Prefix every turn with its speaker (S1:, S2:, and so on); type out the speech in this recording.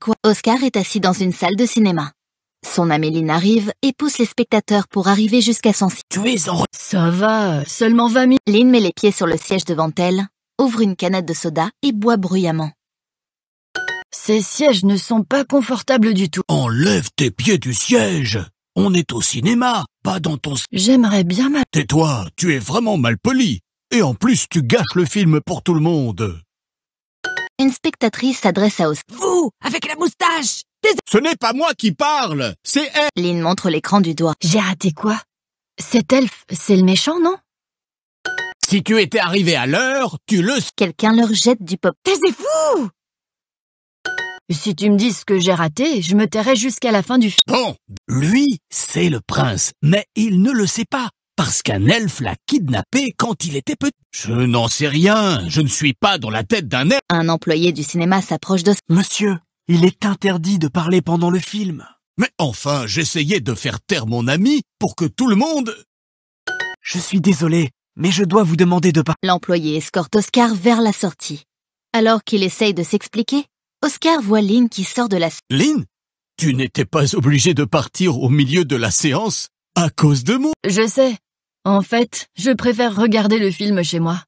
S1: quoi Oscar est assis dans une salle de cinéma. Son Améline arrive et pousse les spectateurs pour arriver jusqu'à son siège. Tu es en... Ça va, seulement 20 minutes. Lynn met les pieds sur le siège devant elle, ouvre une canette de soda et boit bruyamment.
S2: Ces sièges ne sont pas confortables du tout. Enlève tes pieds du siège On est au cinéma, pas dans ton... J'aimerais bien mal... Tais-toi, tu es vraiment mal poli Et en plus, tu gâches le film pour tout le monde
S1: Une spectatrice s'adresse à Oscar avec la moustache Ce n'est pas moi qui parle, c'est elle Lynn montre l'écran du doigt. J'ai raté quoi Cet elfe, c'est le méchant, non Si tu étais arrivé à l'heure, tu le... Quelqu'un leur jette du pop. T'es fou
S2: si tu me dis ce que j'ai raté, je me tairai jusqu'à la fin du film. Bon, lui, c'est le prince, mais il ne le sait pas parce qu'un elfe l'a kidnappé quand il était petit. Je
S1: n'en sais rien, je ne suis
S2: pas dans la tête d'un elfe. Un employé du
S1: cinéma s'approche de...
S2: Monsieur, il est interdit de parler pendant le film. Mais enfin, j'essayais de faire taire
S1: mon ami pour que tout le monde... Je suis désolé, mais je dois vous demander de pas... L'employé escorte Oscar vers la sortie. Alors qu'il essaye de s'expliquer, Oscar voit Lynn qui sort de la...
S2: Lynn Tu n'étais pas obligé de partir au milieu de la séance
S1: à cause de moi Je sais, en fait, je préfère regarder le film chez
S2: moi.